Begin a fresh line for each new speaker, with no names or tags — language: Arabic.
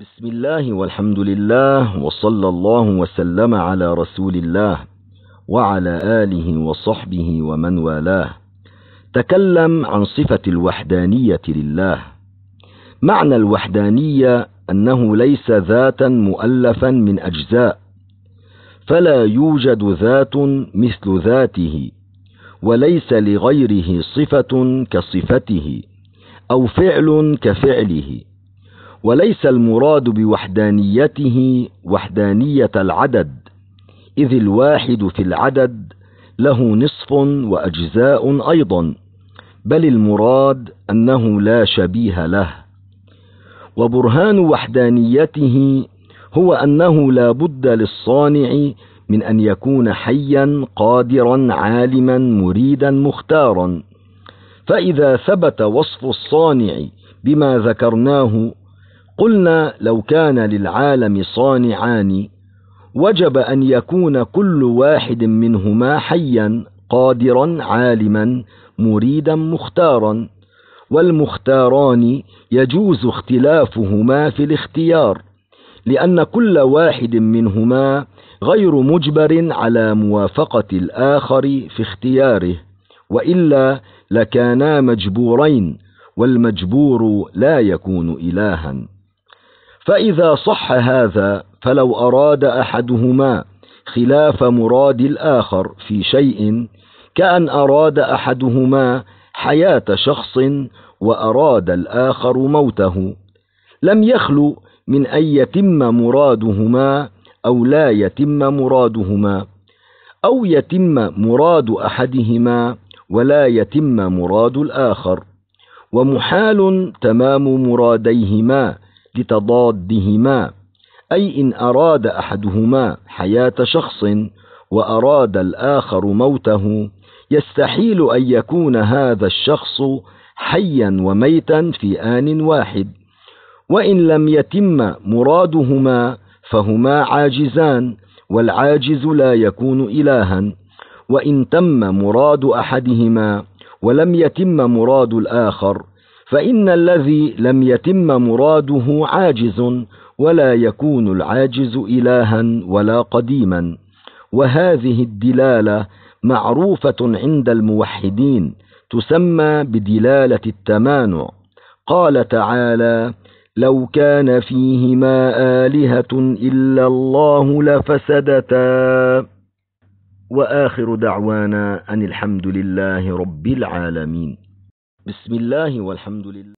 بسم الله والحمد لله وصلى الله وسلم على رسول الله وعلى آله وصحبه ومن والاه تكلم عن صفة الوحدانية لله معنى الوحدانية أنه ليس ذاتا مؤلفا من أجزاء فلا يوجد ذات مثل ذاته وليس لغيره صفة كصفته أو فعل كفعله وليس المراد بوحدانيته وحدانية العدد إذ الواحد في العدد له نصف وأجزاء أيضا بل المراد أنه لا شبيه له وبرهان وحدانيته هو أنه لا بد للصانع من أن يكون حيا قادرا عالما مريدا مختارا فإذا ثبت وصف الصانع بما ذكرناه قلنا لو كان للعالم صانعان وجب أن يكون كل واحد منهما حيا قادرا عالما مريدا مختارا والمختاران يجوز اختلافهما في الاختيار لأن كل واحد منهما غير مجبر على موافقة الآخر في اختياره وإلا لكانا مجبورين والمجبور لا يكون إلها فإذا صح هذا فلو أراد أحدهما خلاف مراد الآخر في شيء كأن أراد أحدهما حياة شخص وأراد الآخر موته لم يخلو من أن يتم مرادهما أو لا يتم مرادهما أو يتم مراد أحدهما ولا يتم مراد الآخر ومحال تمام مراديهما لتضادهما أي إن أراد أحدهما حياة شخص وأراد الآخر موته يستحيل أن يكون هذا الشخص حيا وميتا في آن واحد وإن لم يتم مرادهما فهما عاجزان والعاجز لا يكون إلها وإن تم مراد أحدهما ولم يتم مراد الآخر فإن الذي لم يتم مراده عاجز ولا يكون العاجز إلها ولا قديما وهذه الدلالة معروفة عند الموحدين تسمى بدلالة التمانع قال تعالى لو كان فيهما آلهة إلا الله لفسدتا وآخر دعوانا أن الحمد لله رب العالمين بسم الله والحمد لله